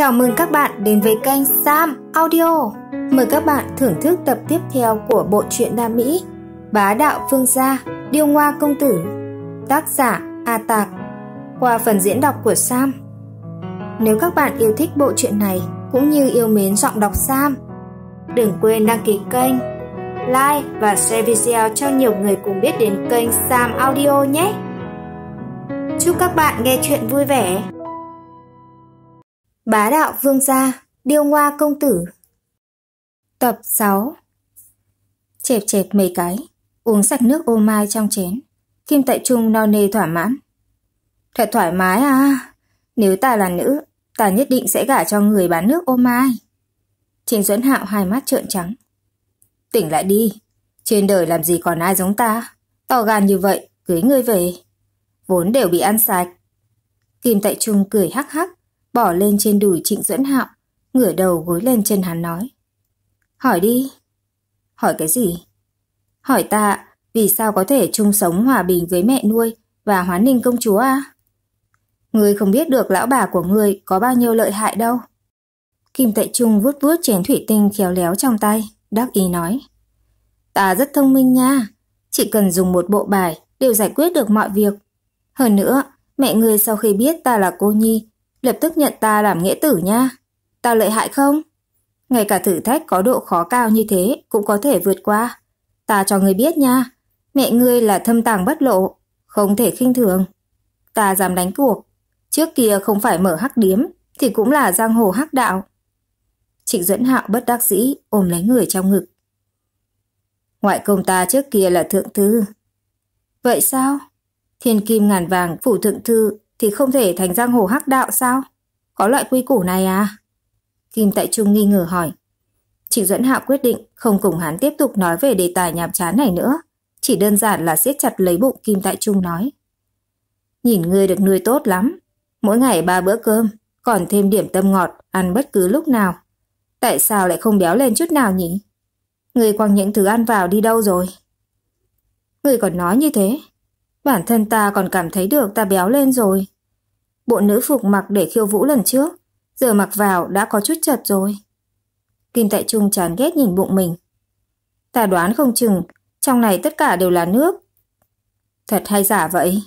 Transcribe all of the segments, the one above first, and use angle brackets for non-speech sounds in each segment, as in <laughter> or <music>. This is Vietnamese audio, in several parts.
Chào mừng các bạn đến với kênh Sam Audio. Mời các bạn thưởng thức tập tiếp theo của bộ truyện Nam Mỹ Bá đạo phương gia, điêu ngoa công tử. Tác giả A Tạc. Qua phần diễn đọc của Sam. Nếu các bạn yêu thích bộ truyện này cũng như yêu mến giọng đọc Sam, đừng quên đăng ký kênh, like và share video cho nhiều người cùng biết đến kênh Sam Audio nhé. Chúc các bạn nghe chuyện vui vẻ. Bá đạo vương gia, điêu ngoa công tử. Tập 6 Chẹp chẹp mấy cái, uống sạch nước ô mai trong chén. Kim Tại Trung no nê thỏa mãn. Thật thoải mái à, nếu ta là nữ, ta nhất định sẽ gả cho người bán nước ô mai. Trình Duẫn Hạo hai mắt trợn trắng. Tỉnh lại đi, trên đời làm gì còn ai giống ta, to gan như vậy, cưới ngươi về. Vốn đều bị ăn sạch. Kim Tại Trung cười hắc hắc, bỏ lên trên đùi Trịnh Duẫn Hạo, ngửa đầu gối lên chân hắn nói. Hỏi đi. Hỏi cái gì? Hỏi ta, vì sao có thể chung sống hòa bình với mẹ nuôi và hoán ninh công chúa à? Ngươi không biết được lão bà của ngươi có bao nhiêu lợi hại đâu. Kim Tệ Trung vuốt vuốt chén thủy tinh khéo léo trong tay, đắc ý nói. Ta rất thông minh nha, chỉ cần dùng một bộ bài đều giải quyết được mọi việc. Hơn nữa, mẹ ngươi sau khi biết ta là cô Nhi lập tức nhận ta làm nghĩa tử nha. Ta lợi hại không? Ngay cả thử thách có độ khó cao như thế cũng có thể vượt qua. Ta cho người biết nha, mẹ ngươi là thâm tàng bất lộ, không thể khinh thường. Ta dám đánh cuộc, trước kia không phải mở hắc điếm thì cũng là giang hồ hắc đạo. Trịnh Dẫn Hạo bất đắc dĩ ôm lấy người trong ngực. Ngoại công ta trước kia là thượng thư. Vậy sao? Thiên kim ngàn vàng phủ thượng thư thì không thể thành giang hồ hắc đạo sao? Có loại quy củ này à? Kim Tại Trung nghi ngờ hỏi. Trịnh Duẫn Hạo quyết định không cùng hắn tiếp tục nói về đề tài nhàm chán này nữa, chỉ đơn giản là siết chặt lấy bụng Kim Tại Trung nói. Nhìn ngươi được nuôi tốt lắm, mỗi ngày ba bữa cơm, còn thêm điểm tâm ngọt, ăn bất cứ lúc nào. Tại sao lại không béo lên chút nào nhỉ? Ngươi quăng những thứ ăn vào đi đâu rồi? Ngươi còn nói như thế, bản thân ta còn cảm thấy được ta béo lên rồi bộ nữ phục mặc để khiêu vũ lần trước, giờ mặc vào đã có chút chật rồi. Kim Tại Trung chán ghét nhìn bụng mình. Ta đoán không chừng, trong này tất cả đều là nước. Thật hay giả vậy?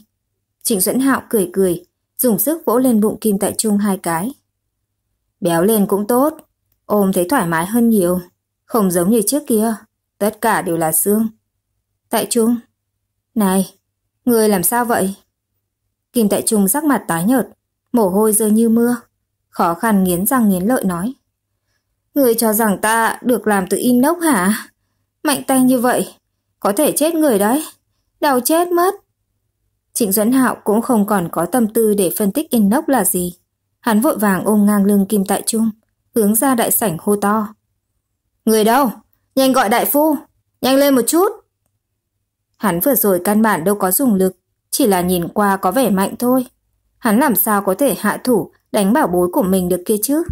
Trịnh Duẫn Hạo cười cười, dùng sức vỗ lên bụng Kim Tại Trung hai cái. Béo lên cũng tốt, ôm thấy thoải mái hơn nhiều, không giống như trước kia, tất cả đều là xương. Tại Trung, này, người làm sao vậy? Kim Tại Trung sắc mặt tái nhợt, mồ hôi rơi như mưa, khó khăn nghiến răng nghiến lợi nói. Người cho rằng ta được làm từ inox hả? Mạnh tay như vậy, có thể chết người đấy, đau chết mất. Trịnh Duẫn Hạo cũng không còn có tâm tư để phân tích inox là gì. Hắn vội vàng ôm ngang lưng Kim Tại Trung, hướng ra đại sảnh hô to. Người đâu? Nhanh gọi đại phu, nhanh lên một chút. Hắn vừa rồi căn bản đâu có dùng lực, chỉ là nhìn qua có vẻ mạnh thôi. Hắn làm sao có thể hạ thủ đánh bảo bối của mình được kia chứ?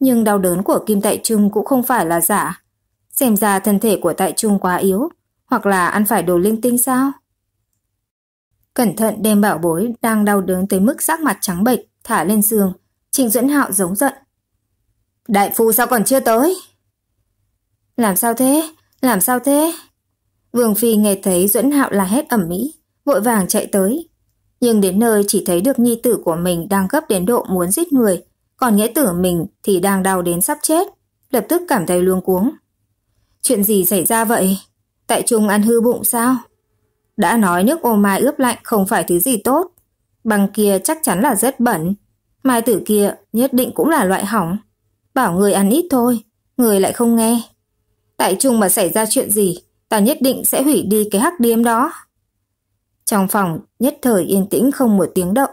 Nhưng đau đớn của Kim Tại Trung cũng không phải là giả. Xem ra thân thể của Tại Trung quá yếu, hoặc là ăn phải đồ linh tinh sao? Cẩn thận đem bảo bối đang đau đớn tới mức sắc mặt trắng bệch thả lên giường, Trịnh Duẫn Hạo giống giận. Đại phu sao còn chưa tới? Làm sao thế? Làm sao thế? Vương Phi nghe thấy Duẫn Hạo là hết ẩm mỹ, vội vàng chạy tới. Nhưng đến nơi chỉ thấy được nhi tử của mình đang gấp đến độ muốn giết người, còn nghĩa tử mình thì đang đau đến sắp chết, lập tức cảm thấy luống cuống. Chuyện gì xảy ra vậy? Tại trung ăn hư bụng sao? Đã nói nước ô mai ướp lạnh không phải thứ gì tốt. Bằng kia chắc chắn là rất bẩn. Mai tử kia nhất định cũng là loại hỏng. Bảo người ăn ít thôi, người lại không nghe. Tại trung mà xảy ra chuyện gì, ta nhất định sẽ hủy đi cái hắc điếm đó. Trong phòng nhất thời yên tĩnh không một tiếng động,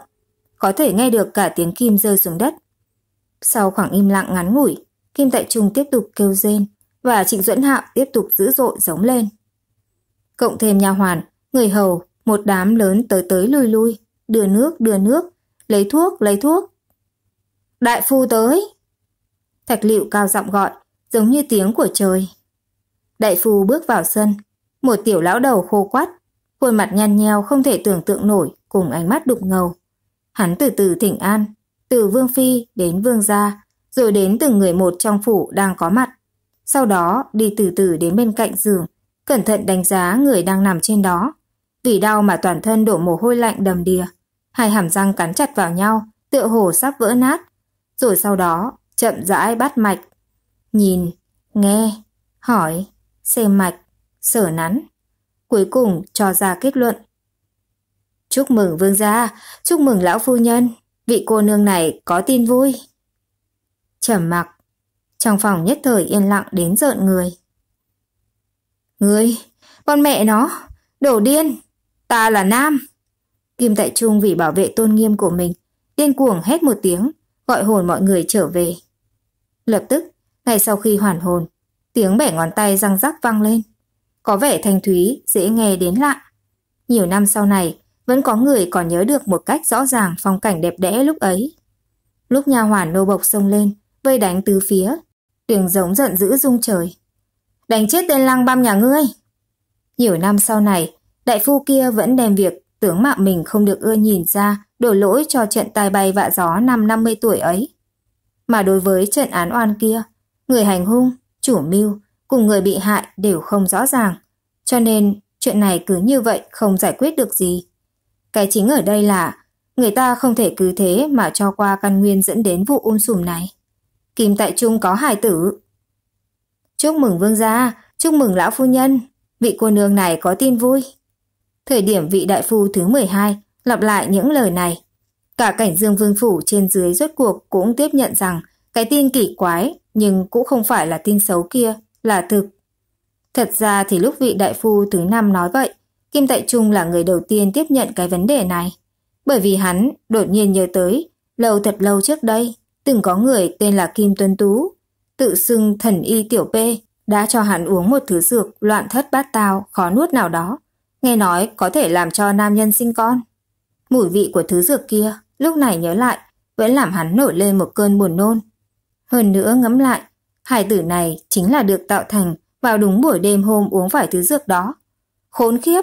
có thể nghe được cả tiếng kim rơi xuống đất. Sau khoảng im lặng ngắn ngủi, Kim Tại Trung tiếp tục kêu rên và Trịnh Duẫn Hạo tiếp tục dữ dội giống lên. Cộng thêm nhà hoàn, người hầu, một đám lớn tới tới lui lui, đưa nước, đưa nước, lấy thuốc, lấy thuốc. Đại phu tới! Thạch liệu cao giọng gọi, giống như tiếng của trời. Đại phu bước vào sân, một tiểu lão đầu khô quắt, khuôn mặt nhăn nheo không thể tưởng tượng nổi cùng ánh mắt đục ngầu. Hắn từ từ thỉnh an, từ Vương Phi đến Vương Gia, rồi đến từng người một trong phủ đang có mặt. Sau đó đi từ từ đến bên cạnh giường, cẩn thận đánh giá người đang nằm trên đó. Vì đau mà toàn thân đổ mồ hôi lạnh đầm đìa, hai hàm răng cắn chặt vào nhau, tựa hồ sắp vỡ nát. Rồi sau đó chậm rãi bắt mạch, nhìn, nghe, hỏi, xem mạch, sở nắn cuối cùng cho ra kết luận. Chúc mừng vương gia, chúc mừng lão phu nhân, vị cô nương này có tin vui. Trầm mặc, trong phòng nhất thời yên lặng đến rợn người. người con mẹ nó, đổ điên, ta là nam. Kim Tại Trung vì bảo vệ tôn nghiêm của mình, điên cuồng hét một tiếng, gọi hồn mọi người trở về. Lập tức, ngay sau khi hoàn hồn, tiếng bẻ ngón tay răng rắc vang lên có vẻ thanh thúy, dễ nghe đến lạ. Nhiều năm sau này, vẫn có người còn nhớ được một cách rõ ràng phong cảnh đẹp đẽ lúc ấy. Lúc nhà hoàn nô bộc xông lên, vây đánh từ phía, tiếng giống giận dữ rung trời. Đánh chết tên lang băm nhà ngươi! Nhiều năm sau này, đại phu kia vẫn đem việc tướng mạng mình không được ưa nhìn ra đổ lỗi cho trận tai bay vạ gió năm 50 tuổi ấy. Mà đối với trận án oan kia, người hành hung, chủ mưu, cùng người bị hại đều không rõ ràng. Cho nên, chuyện này cứ như vậy không giải quyết được gì. Cái chính ở đây là người ta không thể cứ thế mà cho qua căn nguyên dẫn đến vụ um sùm này. Kim Tại Trung có hài tử. Chúc mừng vương gia, chúc mừng lão phu nhân, vị cô nương này có tin vui. Thời điểm vị đại phu thứ 12 lặp lại những lời này. Cả cảnh dương vương phủ trên dưới rốt cuộc cũng tiếp nhận rằng cái tin kỳ quái nhưng cũng không phải là tin xấu kia là thực. Thật ra thì lúc vị đại phu thứ năm nói vậy, Kim Tại Trung là người đầu tiên tiếp nhận cái vấn đề này. Bởi vì hắn đột nhiên nhớ tới, lâu thật lâu trước đây, từng có người tên là Kim tuân Tú, tự xưng thần y tiểu P, đã cho hắn uống một thứ dược loạn thất bát tao khó nuốt nào đó, nghe nói có thể làm cho nam nhân sinh con. Mùi vị của thứ dược kia, lúc này nhớ lại, vẫn làm hắn nổi lên một cơn buồn nôn. Hơn nữa ngẫm lại, Hải tử này chính là được tạo thành vào đúng buổi đêm hôm uống phải thứ dược đó. Khốn khiếp!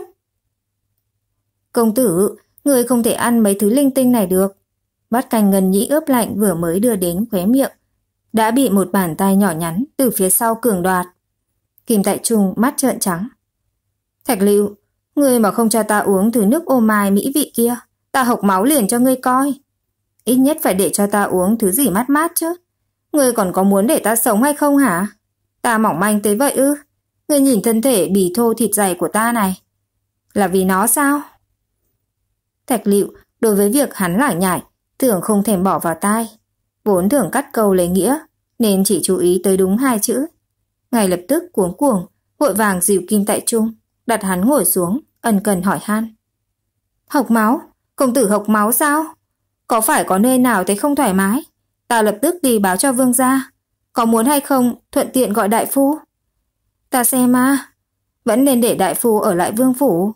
Công tử, người không thể ăn mấy thứ linh tinh này được. Bát canh ngân nhĩ ướp lạnh vừa mới đưa đến khóe miệng. Đã bị một bàn tay nhỏ nhắn từ phía sau cường đoạt. Kim Tại Trung mắt trợn trắng. Thạch Lưu, người mà không cho ta uống thứ nước ô mai mỹ vị kia, ta hộc máu liền cho ngươi coi. Ít nhất phải để cho ta uống thứ gì mát mát chứ. Ngươi còn có muốn để ta sống hay không hả? Ta mỏng manh tới vậy ư? Ngươi nhìn thân thể bì thô thịt dày của ta này. Là vì nó sao? Thạch liệu, đối với việc hắn lải nhải, tưởng không thèm bỏ vào tai. Vốn thường cắt câu lấy nghĩa, nên chỉ chú ý tới đúng hai chữ. Ngay lập tức cuống cuồng, vội vàng dìu kim tại trung, đặt hắn ngồi xuống, ân cần hỏi han. Học máu? Công tử học máu sao? Có phải có nơi nào thấy không thoải mái? ta lập tức đi báo cho vương gia. Có muốn hay không, thuận tiện gọi đại phu. Ta xem mà, vẫn nên để đại phu ở lại vương phủ.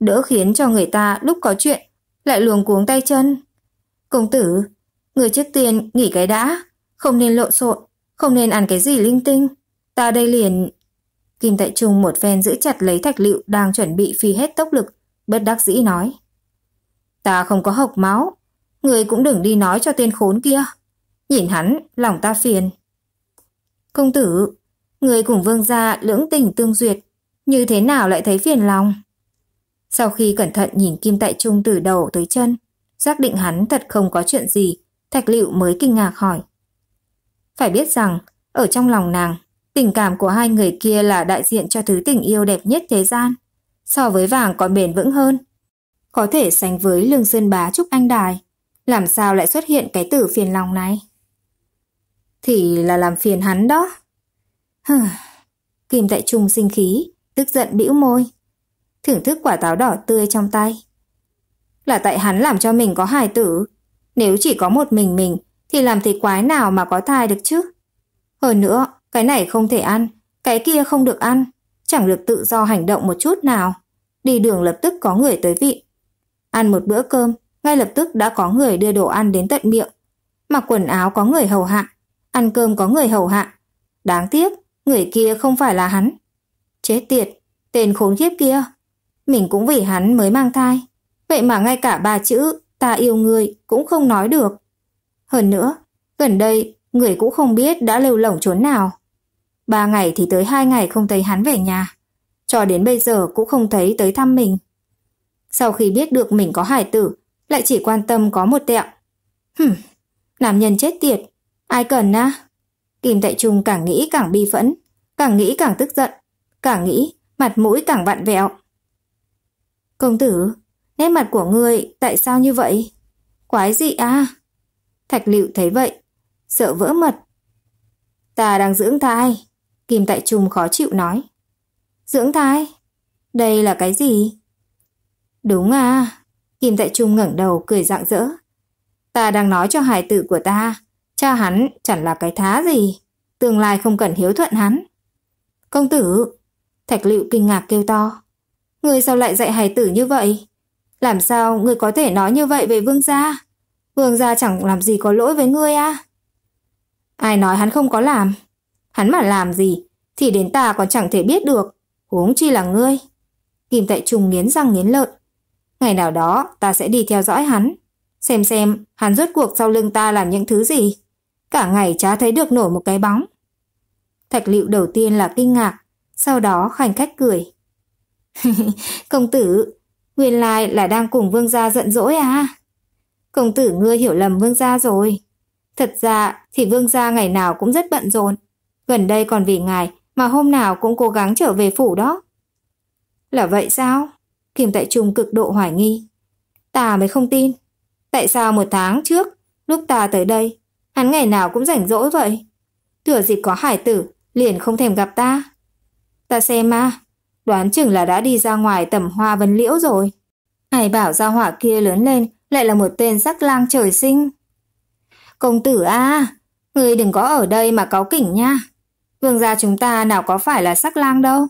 Đỡ khiến cho người ta lúc có chuyện lại luồng cuống tay chân. Công tử, người trước tiên nghỉ cái đã, không nên lộn xộn, không nên ăn cái gì linh tinh. Ta đây liền... Kim Tại Trung một phen giữ chặt lấy thạch liệu đang chuẩn bị phi hết tốc lực, bất đắc dĩ nói. Ta không có hộc máu, người cũng đừng đi nói cho tên khốn kia. Nhìn hắn, lòng ta phiền. Công tử, người cùng vương gia lưỡng tình tương duyệt, như thế nào lại thấy phiền lòng? Sau khi cẩn thận nhìn Kim Tại Trung từ đầu tới chân, xác định hắn thật không có chuyện gì, Thạch Lựu mới kinh ngạc hỏi. Phải biết rằng, ở trong lòng nàng, tình cảm của hai người kia là đại diện cho thứ tình yêu đẹp nhất thế gian, so với vàng còn bền vững hơn. Có thể sánh với lương sơn bá Trúc Anh Đài, làm sao lại xuất hiện cái tử phiền lòng này? thì là làm phiền hắn đó. Hừ, Kim Tại Trung sinh khí, tức giận bĩu môi, thưởng thức quả táo đỏ tươi trong tay. Là tại hắn làm cho mình có hài tử, nếu chỉ có một mình mình thì làm thì quái nào mà có thai được chứ. Hơn nữa, cái này không thể ăn, cái kia không được ăn, chẳng được tự do hành động một chút nào. Đi đường lập tức có người tới vị. Ăn một bữa cơm, ngay lập tức đã có người đưa đồ ăn đến tận miệng. Mặc quần áo có người hầu hạ, ăn cơm có người hầu hạ. Đáng tiếc, người kia không phải là hắn. Chết tiệt, tên khốn kiếp kia. Mình cũng vì hắn mới mang thai. Vậy mà ngay cả ba chữ ta yêu người cũng không nói được. Hơn nữa, gần đây người cũng không biết đã lêu lỏng trốn nào. Ba ngày thì tới hai ngày không thấy hắn về nhà. Cho đến bây giờ cũng không thấy tới thăm mình. Sau khi biết được mình có hải tử, lại chỉ quan tâm có một tẹo. Hừm, nam nhân chết tiệt, Ai cần á? Kim Tại Trung càng nghĩ càng bi phẫn, càng nghĩ càng tức giận, càng nghĩ mặt mũi càng vặn vẹo. Công tử, nét mặt của ngươi tại sao như vậy? Quái gì à? Thạch Lựu thấy vậy, sợ vỡ mật. Ta đang dưỡng thai, Kim Tại Trung khó chịu nói. Dưỡng thai? Đây là cái gì? Đúng à, Kim Tại Trung ngẩng đầu cười rạng rỡ. Ta đang nói cho hài tử của ta, Cha hắn chẳng là cái thá gì, tương lai không cần hiếu thuận hắn. Công tử, Thạch Lựu kinh ngạc kêu to. người sao lại dạy hài tử như vậy? Làm sao người có thể nói như vậy về vương gia? Vương gia chẳng làm gì có lỗi với ngươi à? Ai nói hắn không có làm? Hắn mà làm gì thì đến ta còn chẳng thể biết được, huống chi là ngươi. Kim Tại trùng nghiến răng nghiến lợi. Ngày nào đó ta sẽ đi theo dõi hắn, xem xem hắn rốt cuộc sau lưng ta làm những thứ gì. Cả ngày chả thấy được nổi một cái bóng. Thạch liệu đầu tiên là kinh ngạc, sau đó khanh khách cười. <laughs> Công tử, nguyên lai là đang cùng vương gia giận dỗi à? Công tử ngươi hiểu lầm vương gia rồi. Thật ra thì vương gia ngày nào cũng rất bận rộn. Gần đây còn vì ngài mà hôm nào cũng cố gắng trở về phủ đó. Là vậy sao? Kim Tại Trung cực độ hoài nghi. Ta mới không tin. Tại sao một tháng trước, lúc ta tới đây, Hắn ngày nào cũng rảnh rỗi vậy. Tựa dịp có hải tử, liền không thèm gặp ta. Ta xem mà, đoán chừng là đã đi ra ngoài tầm hoa vấn liễu rồi. Hải bảo ra hỏa kia lớn lên lại là một tên sắc lang trời sinh. Công tử a, người đừng có ở đây mà cáu kỉnh nha. Vương gia chúng ta nào có phải là sắc lang đâu.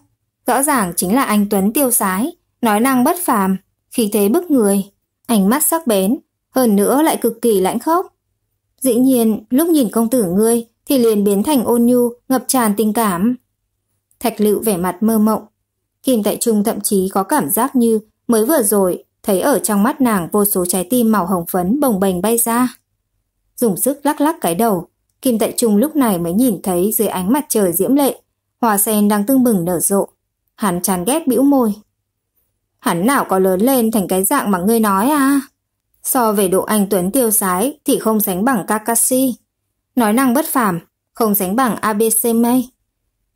Rõ ràng chính là anh Tuấn tiêu sái, nói năng bất phàm, khí thế bức người, ánh mắt sắc bén, hơn nữa lại cực kỳ lãnh khốc. Dĩ nhiên, lúc nhìn công tử ngươi thì liền biến thành ôn nhu, ngập tràn tình cảm. Thạch lựu vẻ mặt mơ mộng. Kim tại trung thậm chí có cảm giác như mới vừa rồi thấy ở trong mắt nàng vô số trái tim màu hồng phấn bồng bềnh bay ra. Dùng sức lắc lắc cái đầu, Kim Tại Trung lúc này mới nhìn thấy dưới ánh mặt trời diễm lệ, hoa sen đang tưng bừng nở rộ. Hắn chán ghét bĩu môi. Hắn nào có lớn lên thành cái dạng mà ngươi nói à? So về độ anh Tuấn tiêu sái thì không sánh bằng Kakashi. Nói năng bất phàm, không sánh bằng ABC May.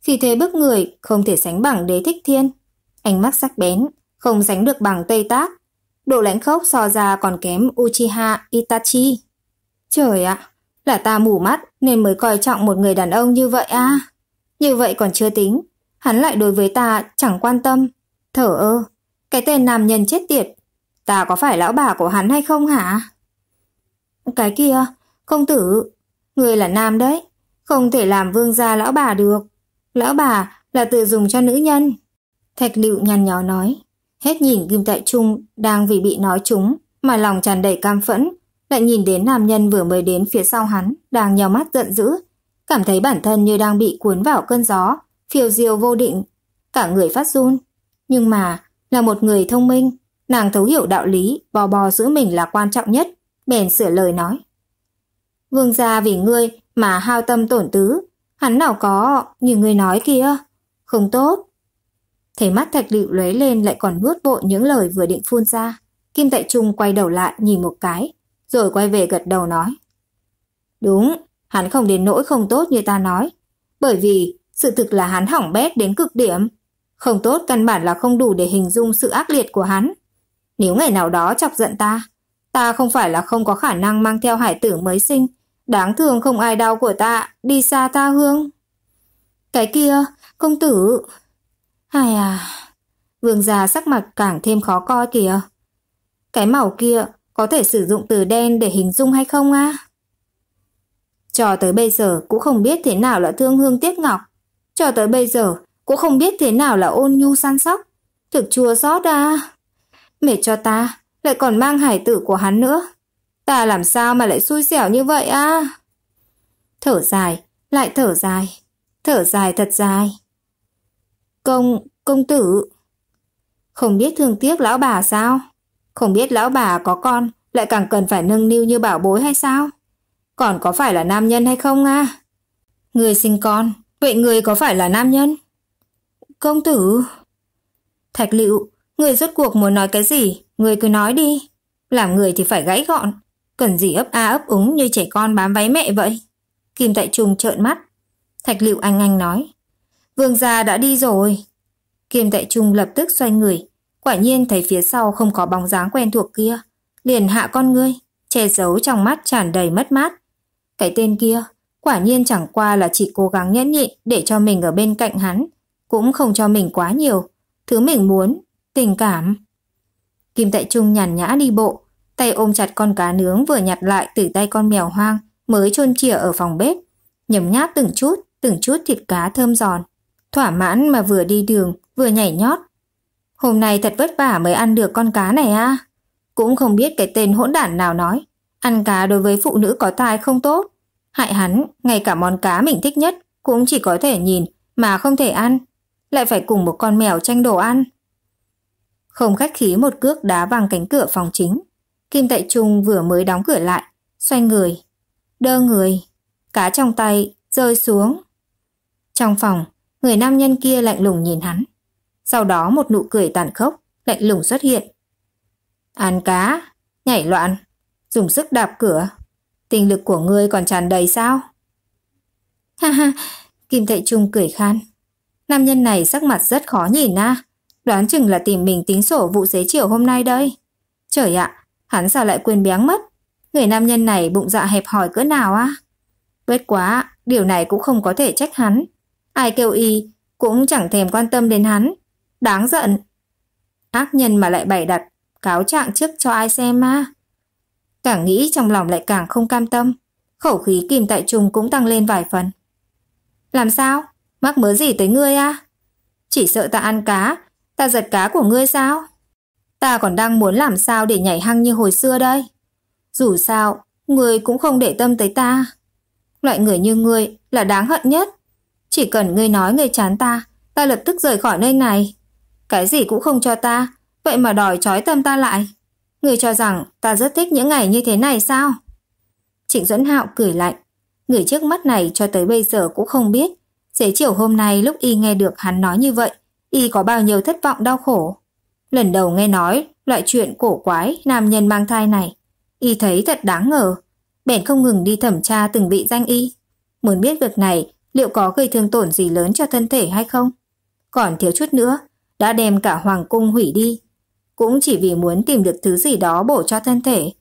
Khi thế bức người không thể sánh bằng đế thích thiên. Ánh mắt sắc bén, không sánh được bằng Tây Tác. Độ lãnh khốc so ra còn kém Uchiha Itachi. Trời ạ, là ta mù mắt nên mới coi trọng một người đàn ông như vậy à. Như vậy còn chưa tính, hắn lại đối với ta chẳng quan tâm. Thở ơ, cái tên nam nhân chết tiệt ta có phải lão bà của hắn hay không hả? Cái kia, công tử, người là nam đấy, không thể làm vương gia lão bà được. Lão bà là từ dùng cho nữ nhân. Thạch lựu nhăn nhó nói, hết nhìn Kim Tại Trung đang vì bị nói chúng, mà lòng tràn đầy cam phẫn, lại nhìn đến nam nhân vừa mới đến phía sau hắn đang nhào mắt giận dữ, cảm thấy bản thân như đang bị cuốn vào cơn gió, phiêu diêu vô định, cả người phát run. Nhưng mà là một người thông minh, Nàng thấu hiểu đạo lý, bò bò giữ mình là quan trọng nhất, bèn sửa lời nói. Vương gia vì ngươi mà hao tâm tổn tứ, hắn nào có như ngươi nói kia, không tốt. Thấy mắt thạch liệu lóe lên lại còn nuốt vội những lời vừa định phun ra. Kim Tại Trung quay đầu lại nhìn một cái, rồi quay về gật đầu nói. Đúng, hắn không đến nỗi không tốt như ta nói, bởi vì sự thực là hắn hỏng bét đến cực điểm. Không tốt căn bản là không đủ để hình dung sự ác liệt của hắn. Nếu ngày nào đó chọc giận ta, ta không phải là không có khả năng mang theo hải tử mới sinh. Đáng thương không ai đau của ta, đi xa ta hương. Cái kia, công tử... Hài à... Vương già sắc mặt càng thêm khó coi kìa. Cái màu kia có thể sử dụng từ đen để hình dung hay không á? À? Cho tới bây giờ cũng không biết thế nào là thương hương tiếc ngọc. Cho tới bây giờ cũng không biết thế nào là ôn nhu săn sóc. Thực chua xót à. Mệt cho ta, lại còn mang hải tử của hắn nữa. Ta làm sao mà lại xui xẻo như vậy À? Thở dài, lại thở dài, thở dài thật dài. Công, công tử. Không biết thương tiếc lão bà sao? Không biết lão bà có con lại càng cần phải nâng niu như bảo bối hay sao? Còn có phải là nam nhân hay không a? À? Người sinh con, vậy người có phải là nam nhân? Công tử. Thạch liệu. Người rốt cuộc muốn nói cái gì, người cứ nói đi. Làm người thì phải gãy gọn, cần gì ấp a ấp úng như trẻ con bám váy mẹ vậy. Kim Tại Trung trợn mắt. Thạch Liệu Anh Anh nói. Vương gia đã đi rồi. Kim Tại Trung lập tức xoay người. Quả nhiên thấy phía sau không có bóng dáng quen thuộc kia. Liền hạ con ngươi, che giấu trong mắt tràn đầy mất mát. Cái tên kia, quả nhiên chẳng qua là chỉ cố gắng nhẫn nhịn để cho mình ở bên cạnh hắn. Cũng không cho mình quá nhiều. Thứ mình muốn Tình cảm. Kim Tại Trung nhàn nhã đi bộ, tay ôm chặt con cá nướng vừa nhặt lại từ tay con mèo hoang mới chôn chìa ở phòng bếp. Nhấm nháp từng chút, từng chút thịt cá thơm giòn. Thỏa mãn mà vừa đi đường, vừa nhảy nhót. Hôm nay thật vất vả mới ăn được con cá này à. Cũng không biết cái tên hỗn đản nào nói. Ăn cá đối với phụ nữ có tai không tốt. Hại hắn, ngay cả món cá mình thích nhất cũng chỉ có thể nhìn mà không thể ăn. Lại phải cùng một con mèo tranh đồ ăn. Không khách khí một cước đá vàng cánh cửa phòng chính. Kim Tại Trung vừa mới đóng cửa lại, xoay người, đơ người, cá trong tay rơi xuống. Trong phòng, người nam nhân kia lạnh lùng nhìn hắn. Sau đó một nụ cười tàn khốc, lạnh lùng xuất hiện. Ăn cá, nhảy loạn, dùng sức đạp cửa. Tình lực của ngươi còn tràn đầy sao? Ha ha, Kim Thệ Trung cười khan. Nam nhân này sắc mặt rất khó nhìn na À. Đoán chừng là tìm mình tính sổ vụ xế chiều hôm nay đây. Trời ạ, hắn sao lại quên béng mất? Người nam nhân này bụng dạ hẹp hòi cỡ nào á? À? quá, điều này cũng không có thể trách hắn. Ai kêu y, cũng chẳng thèm quan tâm đến hắn. Đáng giận. Ác nhân mà lại bày đặt, cáo trạng trước cho ai xem mà. Càng nghĩ trong lòng lại càng không cam tâm. Khẩu khí kìm tại trùng cũng tăng lên vài phần. Làm sao? Mắc mớ gì tới ngươi à? Chỉ sợ ta ăn cá, ta giật cá của ngươi sao? Ta còn đang muốn làm sao để nhảy hăng như hồi xưa đây. Dù sao, ngươi cũng không để tâm tới ta. Loại người như ngươi là đáng hận nhất. Chỉ cần ngươi nói ngươi chán ta, ta lập tức rời khỏi nơi này. Cái gì cũng không cho ta, vậy mà đòi trói tâm ta lại. Ngươi cho rằng ta rất thích những ngày như thế này sao? Trịnh Duẫn Hạo cười lạnh. Người trước mắt này cho tới bây giờ cũng không biết. Xế chiều hôm nay lúc y nghe được hắn nói như vậy, y có bao nhiêu thất vọng đau khổ. Lần đầu nghe nói loại chuyện cổ quái nam nhân mang thai này, y thấy thật đáng ngờ, bèn không ngừng đi thẩm tra từng vị danh y, muốn biết việc này liệu có gây thương tổn gì lớn cho thân thể hay không. Còn thiếu chút nữa, đã đem cả hoàng cung hủy đi, cũng chỉ vì muốn tìm được thứ gì đó bổ cho thân thể.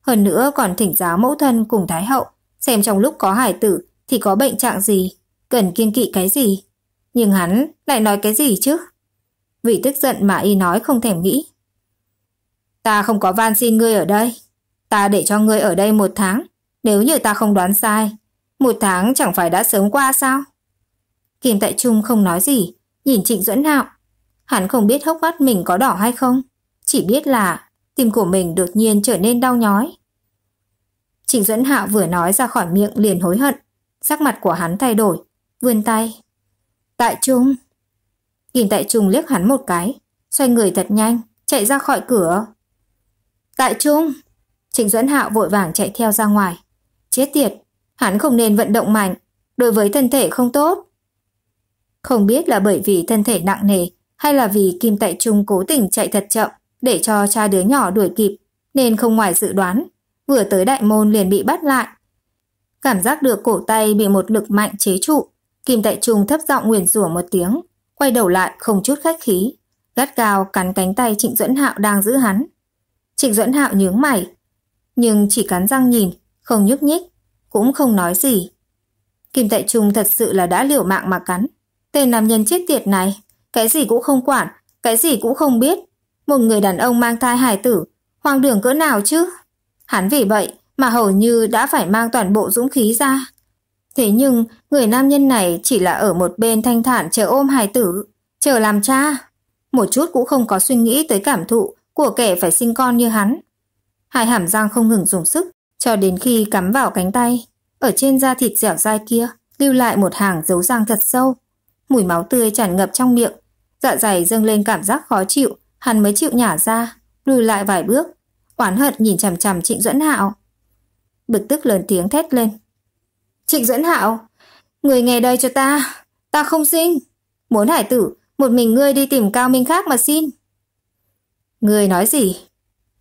Hơn nữa còn thỉnh giáo mẫu thân cùng Thái Hậu, xem trong lúc có hải tử thì có bệnh trạng gì, cần kiên kỵ cái gì. Nhưng hắn lại nói cái gì chứ? Vì tức giận mà y nói không thèm nghĩ. Ta không có van xin ngươi ở đây. Ta để cho ngươi ở đây một tháng. Nếu như ta không đoán sai, một tháng chẳng phải đã sớm qua sao? Kim Tại Trung không nói gì, nhìn Trịnh Duẫn Hạo. Hắn không biết hốc mắt mình có đỏ hay không, chỉ biết là tim của mình đột nhiên trở nên đau nhói. Trịnh Duẫn Hạo vừa nói ra khỏi miệng liền hối hận, sắc mặt của hắn thay đổi, vươn tay Tại Trung. Kim Tại Trung liếc hắn một cái, xoay người thật nhanh, chạy ra khỏi cửa. Tại Trung. Trịnh Duẫn Hạo vội vàng chạy theo ra ngoài. Chết tiệt, hắn không nên vận động mạnh, đối với thân thể không tốt. Không biết là bởi vì thân thể nặng nề hay là vì Kim Tại Trung cố tình chạy thật chậm để cho cha đứa nhỏ đuổi kịp, nên không ngoài dự đoán, vừa tới đại môn liền bị bắt lại. Cảm giác được cổ tay bị một lực mạnh chế trụ, Kim Đại Trung thấp giọng nguyền rủa một tiếng, quay đầu lại không chút khách khí, gắt gao cắn cánh tay Trịnh Duẫn Hạo đang giữ hắn. Trịnh Duẫn Hạo nhướng mày, nhưng chỉ cắn răng nhìn, không nhúc nhích, cũng không nói gì. Kim Đại Trung thật sự là đã liều mạng mà cắn. Tên nam nhân chết tiệt này, cái gì cũng không quản, cái gì cũng không biết. Một người đàn ông mang thai hài tử, hoang đường cỡ nào chứ? Hắn vì vậy mà hầu như đã phải mang toàn bộ dũng khí ra. Thế nhưng, người nam nhân này chỉ là ở một bên thanh thản chờ ôm hài tử, chờ làm cha. Một chút cũng không có suy nghĩ tới cảm thụ của kẻ phải sinh con như hắn. Hai hàm răng không ngừng dùng sức, cho đến khi cắm vào cánh tay. Ở trên da thịt dẻo dai kia, lưu lại một hàng dấu răng thật sâu. Mùi máu tươi tràn ngập trong miệng, dạ dày dâng lên cảm giác khó chịu, hắn mới chịu nhả ra, lùi lại vài bước, oán hận nhìn chằm chằm Trịnh Duẫn Hạo. Bực tức lớn tiếng thét lên. Trịnh Dẫn Hạo, người nghe đây cho ta, ta không xin. Muốn hải tử, một mình ngươi đi tìm cao minh khác mà xin. Ngươi nói gì?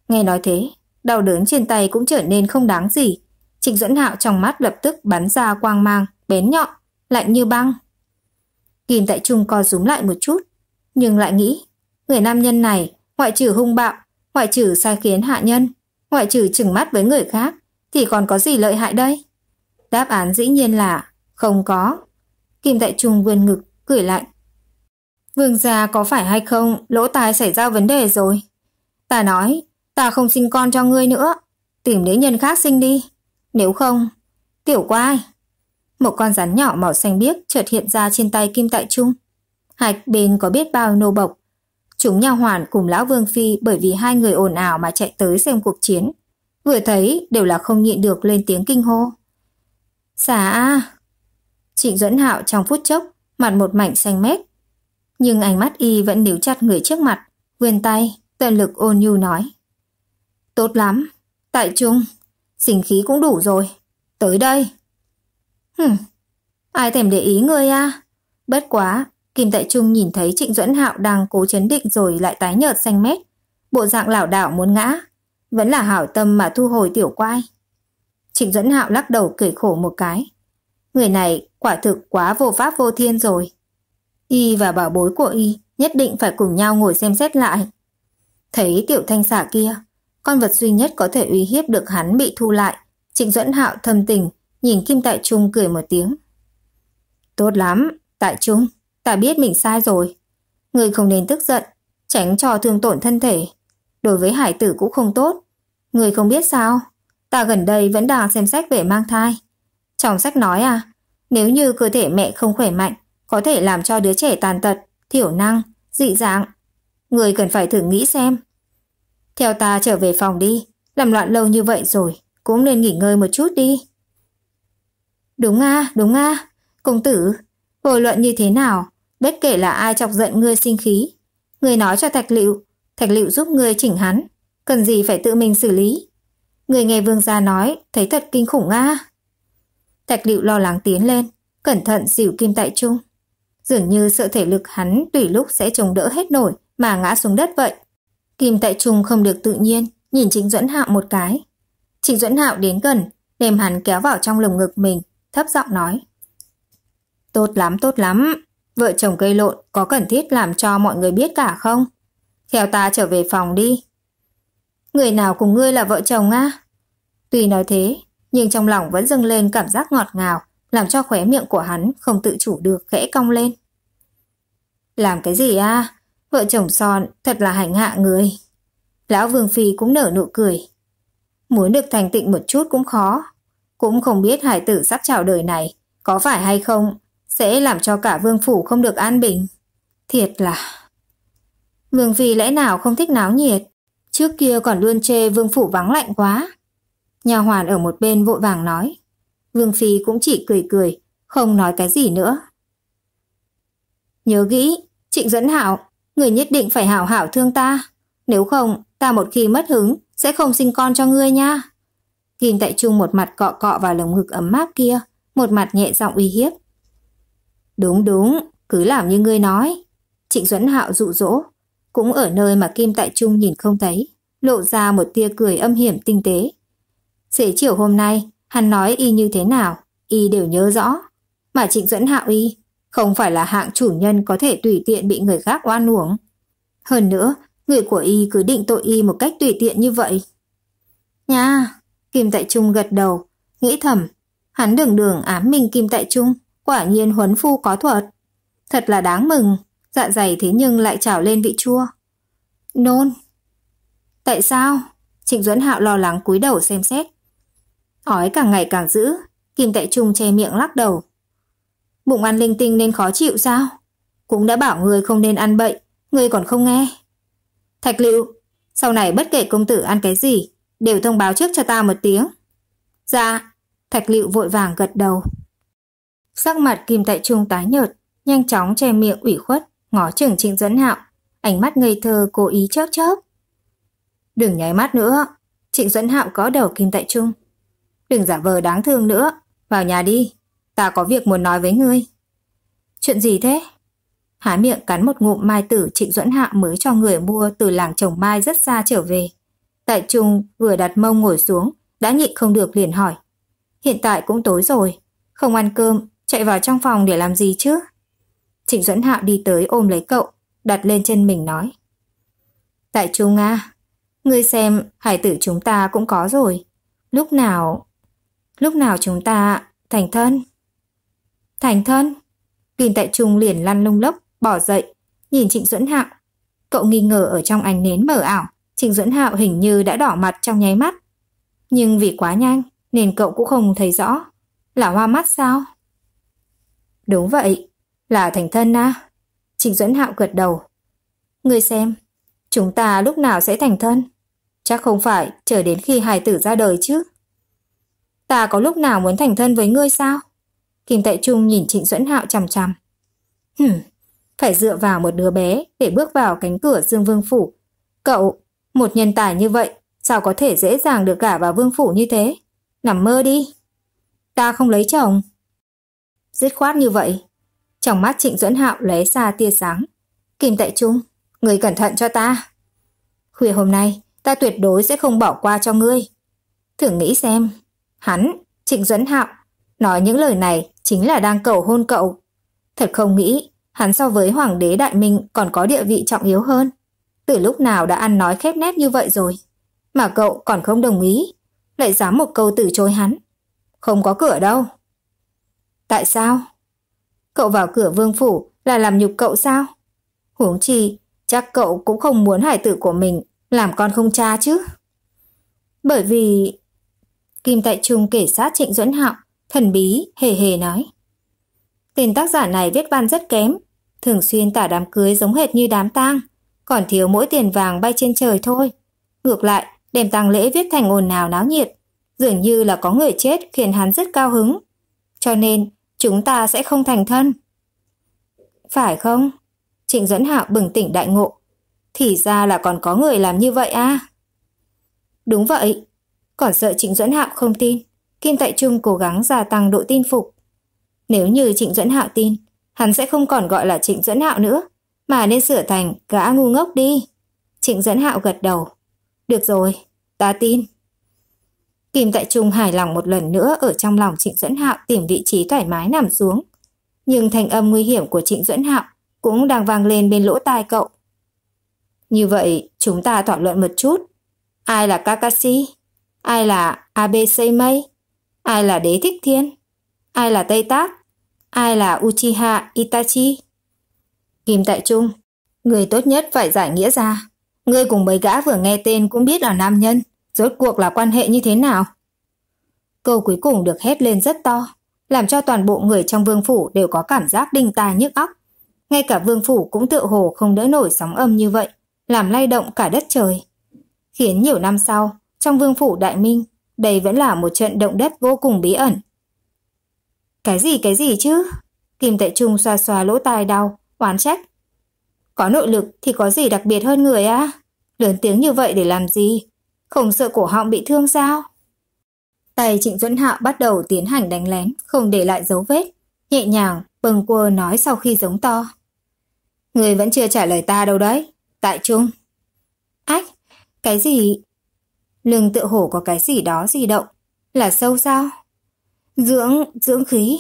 Nghe nói thế, đau đớn trên tay cũng trở nên không đáng gì. Trịnh Dẫn Hạo trong mắt lập tức bắn ra quang mang, bén nhọn, lạnh như băng. Kim Tại Trung co rúm lại một chút, nhưng lại nghĩ, người nam nhân này, ngoại trừ hung bạo, ngoại trừ sai khiến hạ nhân, ngoại trừ chừng mắt với người khác, thì còn có gì lợi hại đây? Đáp án dĩ nhiên là không có. Kim Đại Trung vươn ngực, cười lạnh. Vương gia có phải hay không, lỗ tai xảy ra vấn đề rồi. Ta nói, ta không sinh con cho ngươi nữa, tìm nữ nhân khác sinh đi. Nếu không, tiểu quai. Một con rắn nhỏ màu xanh biếc chợt hiện ra trên tay Kim Tại Trung. Hai bên có biết bao nô bộc. Chúng nhà hoàn cùng Lão Vương Phi bởi vì hai người ồn ào mà chạy tới xem cuộc chiến. Vừa thấy đều là không nhịn được lên tiếng kinh hô xả a, Trịnh Duẫn Hạo trong phút chốc, mặt một mảnh xanh mét. Nhưng ánh mắt y vẫn níu chặt người trước mặt, vươn tay, tận lực ôn nhu nói. Tốt lắm, tại trung, sinh khí cũng đủ rồi, tới đây. Hừm, ai thèm để ý ngươi à? Bất quá, Kim Tại Trung nhìn thấy Trịnh Duẫn Hạo đang cố chấn định rồi lại tái nhợt xanh mét, bộ dạng lảo đảo muốn ngã, vẫn là hảo tâm mà thu hồi tiểu quai. Trịnh Duẫn Hạo lắc đầu cười khổ một cái. Người này quả thực quá vô pháp vô thiên rồi. Y và bảo bối của Y nhất định phải cùng nhau ngồi xem xét lại. Thấy tiểu thanh xà kia, con vật duy nhất có thể uy hiếp được hắn bị thu lại. Trịnh Duẫn Hạo thâm tình, nhìn Kim Tại Trung cười một tiếng. Tốt lắm, Tại Trung, ta biết mình sai rồi. Người không nên tức giận, tránh cho thương tổn thân thể. Đối với hải tử cũng không tốt. Người không biết sao? Ta gần đây vẫn đang xem sách về mang thai. Trong sách nói à, nếu như cơ thể mẹ không khỏe mạnh, có thể làm cho đứa trẻ tàn tật, thiểu năng, dị dạng. Người cần phải thử nghĩ xem. Theo ta trở về phòng đi, làm loạn lâu như vậy rồi, cũng nên nghỉ ngơi một chút đi. Đúng a, à, đúng a, à, công tử, vô luận như thế nào, bất kể là ai chọc giận ngươi sinh khí, người nói cho Thạch liệu, Thạch liệu giúp ngươi chỉnh hắn, cần gì phải tự mình xử lý. Người nghe vương gia nói, thấy thật kinh khủng a. Thạch liệu lo lắng tiến lên, cẩn thận dìu Kim Tại Trung. Dường như sợ thể lực hắn tùy lúc sẽ chống đỡ hết nổi mà ngã xuống đất vậy. Kim Tại Trung không được tự nhiên, nhìn Trịnh Duẫn Hạo một cái. Trịnh Duẫn Hạo đến gần, đem hắn kéo vào trong lồng ngực mình, thấp giọng nói. Tốt lắm, tốt lắm. Vợ chồng gây lộn có cần thiết làm cho mọi người biết cả không? Theo ta trở về phòng đi, người nào cùng ngươi là vợ chồng á? Tuy nói thế, nhưng trong lòng vẫn dâng lên cảm giác ngọt ngào, làm cho khóe miệng của hắn không tự chủ được khẽ cong lên. Làm cái gì a? À? Vợ chồng son thật là hành hạ người. Lão Vương Phi cũng nở nụ cười. Muốn được thành tịnh một chút cũng khó. Cũng không biết hải tử sắp chào đời này, có phải hay không, sẽ làm cho cả vương phủ không được an bình. Thiệt là... Vương Phi lẽ nào không thích náo nhiệt, Trước kia còn luôn chê vương phủ vắng lạnh quá. Nhà hoàn ở một bên vội vàng nói. Vương Phi cũng chỉ cười cười, không nói cái gì nữa. Nhớ nghĩ Trịnh Duẫn Hảo, người nhất định phải hảo hảo thương ta. Nếu không, ta một khi mất hứng, sẽ không sinh con cho ngươi nha. Kim Tại Trung một mặt cọ cọ vào lồng ngực ấm áp kia, một mặt nhẹ giọng uy hiếp. Đúng đúng, cứ làm như ngươi nói. Trịnh Duẫn Hạo dụ dỗ, cũng ở nơi mà Kim Tại Trung nhìn không thấy, lộ ra một tia cười âm hiểm tinh tế. Xế chiều hôm nay, hắn nói y như thế nào, y đều nhớ rõ. Mà Trịnh Dẫn Hạo y, không phải là hạng chủ nhân có thể tùy tiện bị người khác oan uổng. Hơn nữa, người của y cứ định tội y một cách tùy tiện như vậy. Nha, Kim Tại Trung gật đầu, nghĩ thầm, hắn đường đường ám mình Kim Tại Trung, quả nhiên huấn phu có thuật. Thật là đáng mừng dạ dày thế nhưng lại trào lên vị chua. Nôn. Tại sao? Trịnh Duẫn Hạo lo lắng cúi đầu xem xét. Ói càng ngày càng dữ, Kim Tại Trung che miệng lắc đầu. Bụng ăn linh tinh nên khó chịu sao? Cũng đã bảo người không nên ăn bậy, người còn không nghe. Thạch Lưu, sau này bất kể công tử ăn cái gì, đều thông báo trước cho ta một tiếng. Dạ, Thạch Lưu vội vàng gật đầu. Sắc mặt Kim Tại Trung tái nhợt, nhanh chóng che miệng ủy khuất ngó chừng Trịnh Duẫn Hạo, ánh mắt ngây thơ cố ý chớp chớp. Đừng nháy mắt nữa, Trịnh Duẫn Hạo có đầu kim tại trung. Đừng giả vờ đáng thương nữa, vào nhà đi, ta có việc muốn nói với ngươi. Chuyện gì thế? Há miệng cắn một ngụm mai tử Trịnh Duẫn Hạo mới cho người mua từ làng trồng mai rất xa trở về. Tại trung vừa đặt mông ngồi xuống, đã nhịn không được liền hỏi. Hiện tại cũng tối rồi, không ăn cơm, chạy vào trong phòng để làm gì chứ? Trịnh Duẫn Hạo đi tới ôm lấy cậu, đặt lên trên mình nói. Tại Trung Nga, à, ngươi xem hải tử chúng ta cũng có rồi. Lúc nào... Lúc nào chúng ta thành thân? Thành thân? Kim Tại Trung liền lăn lung lốc, bỏ dậy, nhìn Trịnh Duẫn Hạo. Cậu nghi ngờ ở trong ánh nến mở ảo, Trịnh Duẫn Hạo hình như đã đỏ mặt trong nháy mắt. Nhưng vì quá nhanh, nên cậu cũng không thấy rõ. Là hoa mắt sao? Đúng vậy, là thành thân á? À? Trịnh Duẫn Hạo gật đầu. Ngươi xem, chúng ta lúc nào sẽ thành thân? Chắc không phải chờ đến khi hài tử ra đời chứ. Ta có lúc nào muốn thành thân với ngươi sao? Kim Tại Trung nhìn Trịnh Duẫn Hạo chằm chằm. Hừm, phải dựa vào một đứa bé để bước vào cánh cửa Dương Vương Phủ. Cậu, một nhân tài như vậy, sao có thể dễ dàng được gả vào Vương Phủ như thế? Nằm mơ đi. Ta không lấy chồng. Dứt khoát như vậy, trong mắt Trịnh Duẫn Hạo lóe ra tia sáng. Kim Tại Trung, người cẩn thận cho ta. Khuya hôm nay, ta tuyệt đối sẽ không bỏ qua cho ngươi. Thử nghĩ xem, hắn, Trịnh Duẫn Hạo, nói những lời này chính là đang cầu hôn cậu. Thật không nghĩ, hắn so với Hoàng đế Đại Minh còn có địa vị trọng yếu hơn. Từ lúc nào đã ăn nói khép nép như vậy rồi, mà cậu còn không đồng ý, lại dám một câu từ chối hắn. Không có cửa đâu. Tại sao? Cậu vào cửa vương phủ là làm nhục cậu sao? Huống chi, chắc cậu cũng không muốn hải tử của mình làm con không cha chứ. Bởi vì... Kim Tại Trung kể sát Trịnh Duẫn Hạo, thần bí, hề hề nói. Tên tác giả này viết văn rất kém, thường xuyên tả đám cưới giống hệt như đám tang, còn thiếu mỗi tiền vàng bay trên trời thôi. Ngược lại, đêm tang lễ viết thành ồn nào náo nhiệt, dường như là có người chết khiến hắn rất cao hứng. Cho nên, chúng ta sẽ không thành thân. Phải không? Trịnh Dẫn Hạo bừng tỉnh đại ngộ. Thì ra là còn có người làm như vậy à? Đúng vậy. Còn sợ Trịnh Dẫn Hạo không tin, Kim Tại Trung cố gắng gia tăng độ tin phục. Nếu như Trịnh Dẫn Hạo tin, hắn sẽ không còn gọi là Trịnh Dẫn Hạo nữa, mà nên sửa thành gã ngu ngốc đi. Trịnh Dẫn Hạo gật đầu. Được rồi, ta tin. Kim Tại Trung hài lòng một lần nữa ở trong lòng Trịnh Duẫn Hạo tìm vị trí thoải mái nằm xuống. Nhưng thanh âm nguy hiểm của Trịnh Duẫn Hạo cũng đang vang lên bên lỗ tai cậu. Như vậy, chúng ta thảo luận một chút. Ai là Kakashi? Ai là ABC Mây? Ai là Đế Thích Thiên? Ai là Tây Tác? Ai là Uchiha Itachi? Kim Tại Trung, người tốt nhất phải giải nghĩa ra. người cùng mấy gã vừa nghe tên cũng biết là nam nhân. Rốt cuộc là quan hệ như thế nào? Câu cuối cùng được hét lên rất to, làm cho toàn bộ người trong vương phủ đều có cảm giác đinh tai nhức óc. Ngay cả vương phủ cũng tự hồ không đỡ nổi sóng âm như vậy, làm lay động cả đất trời. Khiến nhiều năm sau, trong vương phủ đại minh, đây vẫn là một trận động đất vô cùng bí ẩn. Cái gì cái gì chứ? Kim Tệ Trung xoa xoa lỗ tai đau, oán trách. Có nội lực thì có gì đặc biệt hơn người á? Lớn tiếng như vậy để làm gì? Không sợ cổ họng bị thương sao? Tay Trịnh Duẫn Hạo bắt đầu tiến hành đánh lén, không để lại dấu vết. Nhẹ nhàng, bâng quơ nói sau khi giống to. Người vẫn chưa trả lời ta đâu đấy, tại trung. Ách, cái gì? Lưng tự hổ có cái gì đó di động, là sâu sao? Dưỡng, dưỡng khí.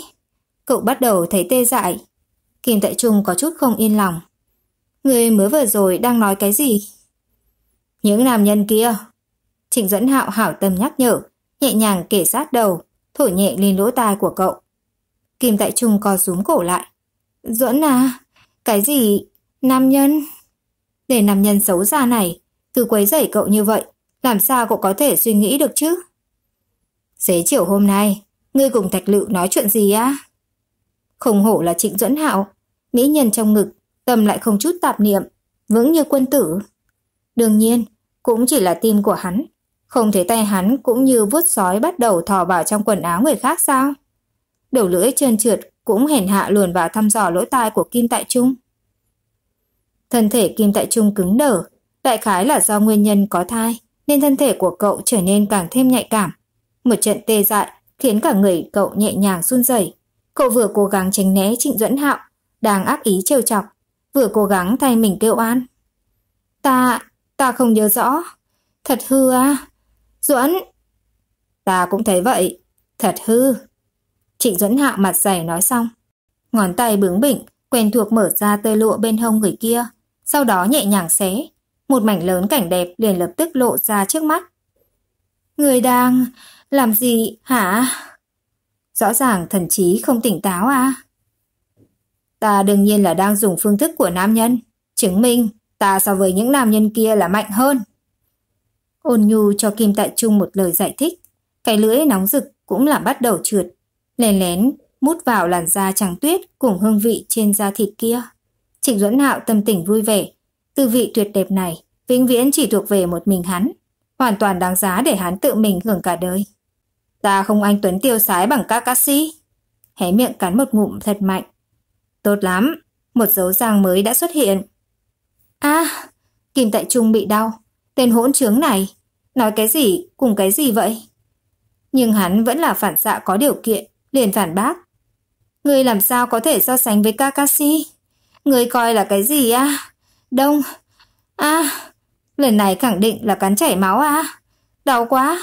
Cậu bắt đầu thấy tê dại. Kim Tại Trung có chút không yên lòng. Người mới vừa rồi đang nói cái gì? Những nam nhân kia Trịnh dẫn hạo hảo tâm nhắc nhở, nhẹ nhàng kể sát đầu, thổi nhẹ lên lỗ tai của cậu. Kim Tại Trung co rúm cổ lại. Dẫn à, cái gì? Nam nhân? Để nam nhân xấu xa này, cứ quấy rầy cậu như vậy, làm sao cậu có thể suy nghĩ được chứ? Xế chiều hôm nay, ngươi cùng Thạch Lự nói chuyện gì á? Không hổ là Trịnh Dẫn Hạo, mỹ nhân trong ngực, tâm lại không chút tạp niệm, vững như quân tử. Đương nhiên, cũng chỉ là tim của hắn, không thấy tay hắn cũng như vuốt sói bắt đầu thò vào trong quần áo người khác sao? Đầu lưỡi trơn trượt cũng hèn hạ luồn vào thăm dò lỗ tai của Kim Tại Trung. Thân thể Kim Tại Trung cứng đờ, đại khái là do nguyên nhân có thai, nên thân thể của cậu trở nên càng thêm nhạy cảm. Một trận tê dại khiến cả người cậu nhẹ nhàng run rẩy. Cậu vừa cố gắng tránh né Trịnh Duẫn Hạo, đang ác ý trêu chọc, vừa cố gắng thay mình kêu an. Ta, ta không nhớ rõ. Thật hư à, Duẫn! Ta cũng thấy vậy. Thật hư. Trịnh Duẫn hạ mặt dày nói xong. Ngón tay bướng bỉnh, quen thuộc mở ra tơ lụa bên hông người kia. Sau đó nhẹ nhàng xé. Một mảnh lớn cảnh đẹp liền lập tức lộ ra trước mắt. Người đang... làm gì hả? Rõ ràng thần trí không tỉnh táo à? Ta đương nhiên là đang dùng phương thức của nam nhân. Chứng minh ta so với những nam nhân kia là mạnh hơn. Ôn nhu cho Kim Tại Trung một lời giải thích. Cái lưỡi nóng rực cũng làm bắt đầu trượt. Lén lén, mút vào làn da trắng tuyết cùng hương vị trên da thịt kia. Trịnh Duẫn Hạo tâm tình vui vẻ. Tư vị tuyệt đẹp này, vĩnh viễn chỉ thuộc về một mình hắn. Hoàn toàn đáng giá để hắn tự mình hưởng cả đời. Ta không anh Tuấn tiêu sái bằng các ca sĩ. Hé miệng cắn một ngụm thật mạnh. Tốt lắm, một dấu giang mới đã xuất hiện. a à, Kim Tại Trung bị đau, Tên hỗn trướng này, nói cái gì cùng cái gì vậy? Nhưng hắn vẫn là phản xạ có điều kiện, liền phản bác. Người làm sao có thể so sánh với Kakashi? Người coi là cái gì á? À? Đông. à, lần này khẳng định là cắn chảy máu á. À? Đau quá.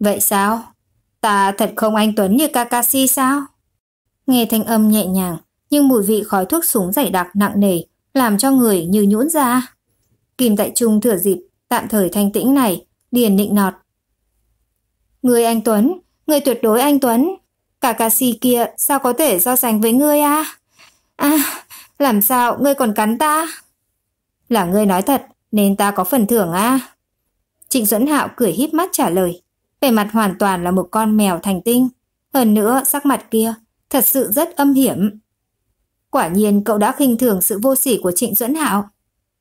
Vậy sao? Ta thật không anh Tuấn như Kakashi sao? Nghe thanh âm nhẹ nhàng, nhưng mùi vị khói thuốc súng dày đặc nặng nề, làm cho người như nhũn ra. Kim Đại Trung thừa dịp tạm thời thanh tĩnh này, liền nịnh nọt. Người anh Tuấn, người tuyệt đối anh Tuấn, cả ca si kia sao có thể so sánh với ngươi a? À? à, làm sao ngươi còn cắn ta? Là ngươi nói thật, nên ta có phần thưởng a. À? Trịnh Duẫn Hạo cười híp mắt trả lời, vẻ mặt hoàn toàn là một con mèo thành tinh, hơn nữa sắc mặt kia thật sự rất âm hiểm. Quả nhiên cậu đã khinh thường sự vô sỉ của Trịnh Duẫn Hạo.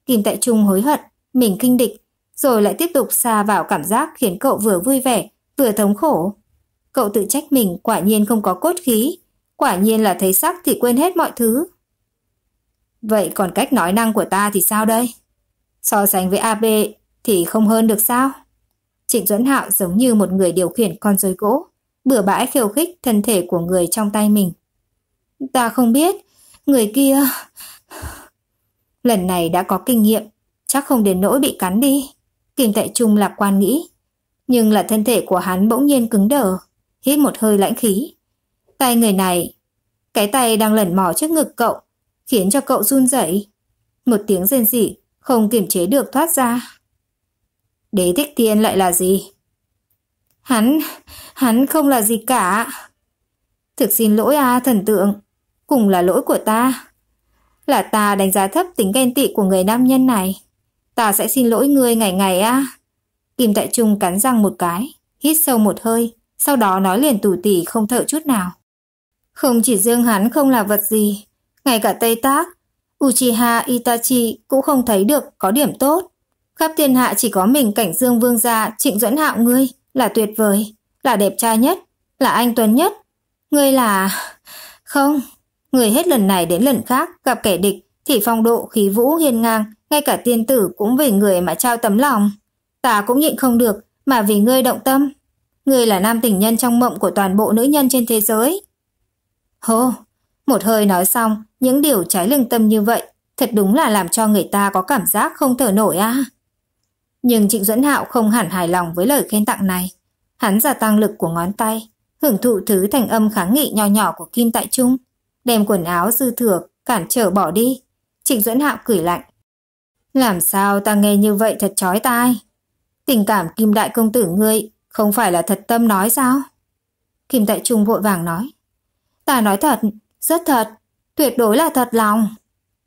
Kim Tại Trung hối hận, mình kinh địch, rồi lại tiếp tục xa vào cảm giác khiến cậu vừa vui vẻ, vừa thống khổ. Cậu tự trách mình quả nhiên không có cốt khí, quả nhiên là thấy sắc thì quên hết mọi thứ. Vậy còn cách nói năng của ta thì sao đây? So sánh với AB thì không hơn được sao? Trịnh Duẫn Hạo giống như một người điều khiển con rối gỗ, bừa bãi khiêu khích thân thể của người trong tay mình. Ta không biết, người kia, Lần này đã có kinh nghiệm, chắc không đến nỗi bị cắn đi. Kim Tại Trung lạc quan nghĩ. Nhưng là thân thể của hắn bỗng nhiên cứng đờ, hít một hơi lãnh khí. Tay người này, cái tay đang lẩn mò trước ngực cậu, khiến cho cậu run rẩy. Một tiếng rên rỉ, không kiềm chế được thoát ra. Đế thích tiên lại là gì? Hắn, hắn không là gì cả. Thực xin lỗi a à, thần tượng, cùng là lỗi của ta. Là ta đánh giá thấp tính ghen tị của người nam nhân này. Ta sẽ xin lỗi ngươi ngày ngày a. Kim Tại Trung cắn răng một cái, hít sâu một hơi, sau đó nói liền tủ tỉ không thở chút nào. Không chỉ Dương hắn không là vật gì, ngay cả Tây Tác, Uchiha Itachi cũng không thấy được có điểm tốt. Khắp thiên hạ chỉ có mình cảnh dương vương gia trịnh dẫn hạo ngươi là tuyệt vời, là đẹp trai nhất, là anh tuấn nhất. Ngươi là... không, người hết lần này đến lần khác gặp kẻ địch thì phong độ khí vũ hiên ngang ngay cả tiên tử cũng vì người mà trao tấm lòng ta cũng nhịn không được mà vì ngươi động tâm ngươi là nam tình nhân trong mộng của toàn bộ nữ nhân trên thế giới hô một hơi nói xong những điều trái lương tâm như vậy thật đúng là làm cho người ta có cảm giác không thở nổi a à. nhưng trịnh duẫn hạo không hẳn hài lòng với lời khen tặng này hắn gia tăng lực của ngón tay hưởng thụ thứ thành âm kháng nghị nho nhỏ của kim tại trung đem quần áo dư thừa cản trở bỏ đi. Trịnh Duẫn Hạo cười lạnh. Làm sao ta nghe như vậy thật chói tai? Tình cảm Kim Đại Công Tử ngươi không phải là thật tâm nói sao? Kim Đại Trung vội vàng nói. Ta nói thật, rất thật, tuyệt đối là thật lòng.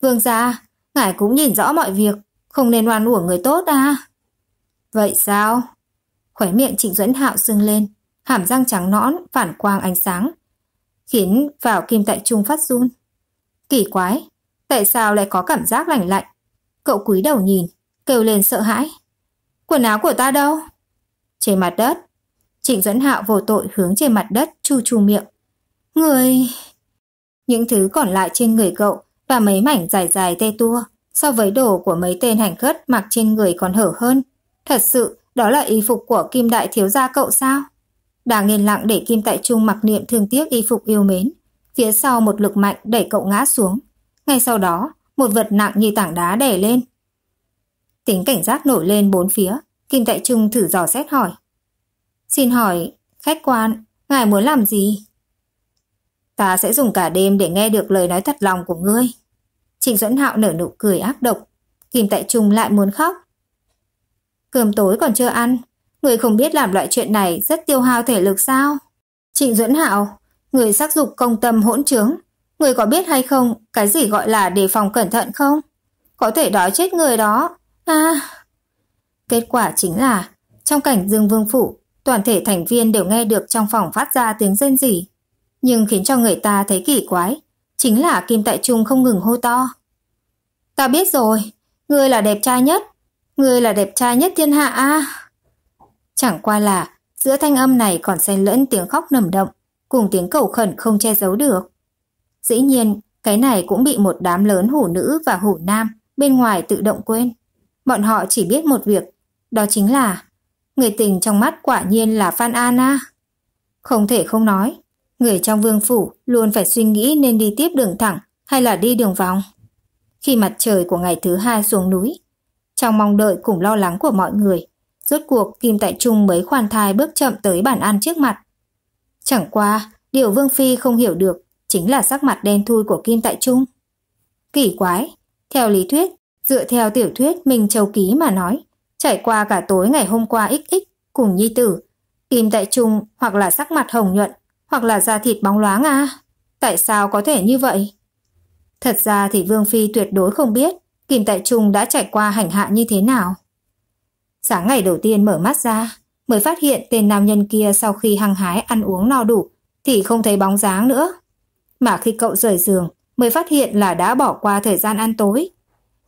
Vương gia, ngài cũng nhìn rõ mọi việc, không nên oan uổng người tốt à. Vậy sao? Khóe miệng Trịnh Duẫn Hạo sưng lên, hàm răng trắng nõn phản quang ánh sáng, khiến vào kim tại trung phát run. Kỳ quái, tại sao lại có cảm giác lạnh lạnh? Cậu cúi đầu nhìn, kêu lên sợ hãi. Quần áo của ta đâu? Trên mặt đất, Trịnh Dẫn Hạo vô tội hướng trên mặt đất chu chu miệng. Người... Những thứ còn lại trên người cậu và mấy mảnh dài dài tê tua so với đồ của mấy tên hành khất mặc trên người còn hở hơn. Thật sự, đó là y phục của kim đại thiếu gia cậu sao? Đang yên lặng để Kim Tại Trung mặc niệm thương tiếc y phục yêu mến. Phía sau một lực mạnh đẩy cậu ngã xuống. Ngay sau đó, một vật nặng như tảng đá đè lên. Tính cảnh giác nổi lên bốn phía, Kim Tại Trung thử dò xét hỏi. Xin hỏi, khách quan, ngài muốn làm gì? Ta sẽ dùng cả đêm để nghe được lời nói thật lòng của ngươi. Trịnh Duẫn Hạo nở nụ cười ác độc. Kim Tại Trung lại muốn khóc. Cơm tối còn chưa ăn, Người không biết làm loại chuyện này rất tiêu hao thể lực sao? Trịnh Duẫn Hạo, người sắc dục công tâm hỗn trướng, người có biết hay không cái gì gọi là đề phòng cẩn thận không? Có thể đói chết người đó. À. Kết quả chính là trong cảnh Dương Vương phủ, toàn thể thành viên đều nghe được trong phòng phát ra tiếng rên rỉ, nhưng khiến cho người ta thấy kỳ quái, chính là Kim Tại Trung không ngừng hô to. Ta biết rồi, ngươi là đẹp trai nhất, ngươi là đẹp trai nhất thiên hạ a. À. Chẳng qua là giữa thanh âm này còn xen lẫn tiếng khóc nầm động cùng tiếng cầu khẩn không che giấu được. Dĩ nhiên, cái này cũng bị một đám lớn hủ nữ và hủ nam bên ngoài tự động quên. Bọn họ chỉ biết một việc, đó chính là người tình trong mắt quả nhiên là Phan an a Không thể không nói, người trong vương phủ luôn phải suy nghĩ nên đi tiếp đường thẳng hay là đi đường vòng. Khi mặt trời của ngày thứ hai xuống núi, trong mong đợi cùng lo lắng của mọi người, Rốt cuộc Kim Tại Trung mới khoan thai bước chậm tới bản ăn trước mặt. Chẳng qua, điều Vương Phi không hiểu được chính là sắc mặt đen thui của Kim Tại Trung. Kỳ quái, theo lý thuyết, dựa theo tiểu thuyết mình Châu Ký mà nói, trải qua cả tối ngày hôm qua XX cùng Nhi Tử, Kim Tại Trung hoặc là sắc mặt hồng nhuận, hoặc là da thịt bóng loáng à? Tại sao có thể như vậy? Thật ra thì Vương Phi tuyệt đối không biết Kim Tại Trung đã trải qua hành hạ như thế nào. Sáng ngày đầu tiên mở mắt ra, mới phát hiện tên nam nhân kia sau khi hăng hái ăn uống no đủ thì không thấy bóng dáng nữa. Mà khi cậu rời giường, mới phát hiện là đã bỏ qua thời gian ăn tối.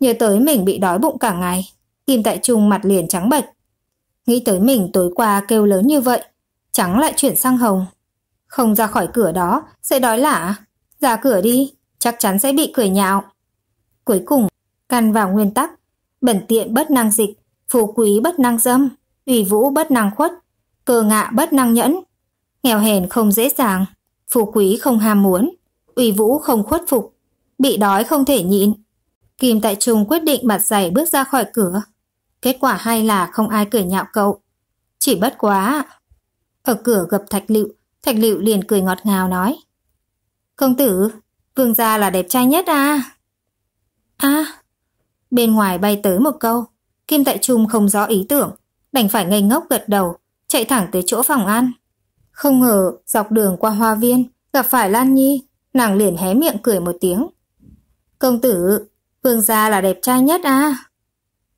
Nhớ tới mình bị đói bụng cả ngày, Kim Tại Trung mặt liền trắng bệch. Nghĩ tới mình tối qua kêu lớn như vậy, trắng lại chuyển sang hồng. Không ra khỏi cửa đó, sẽ đói lạ Ra cửa đi, chắc chắn sẽ bị cười nhạo. Cuối cùng, căn vào nguyên tắc, bẩn tiện bất năng dịch, phú quý bất năng dâm, ủy vũ bất năng khuất, cơ ngạ bất năng nhẫn. Nghèo hèn không dễ dàng, phú quý không ham muốn, ủy vũ không khuất phục, bị đói không thể nhịn. Kim Tại Trung quyết định mặt giày bước ra khỏi cửa. Kết quả hay là không ai cười nhạo cậu. Chỉ bất quá. Ở cửa gặp Thạch Lựu, Thạch Lựu liền cười ngọt ngào nói. Công tử, vương gia là đẹp trai nhất à? À, bên ngoài bay tới một câu. Kim Tại Trung không rõ ý tưởng, đành phải ngây ngốc gật đầu, chạy thẳng tới chỗ phòng ăn. Không ngờ, dọc đường qua hoa viên, gặp phải Lan Nhi, nàng liền hé miệng cười một tiếng. Công tử, vương gia là đẹp trai nhất à?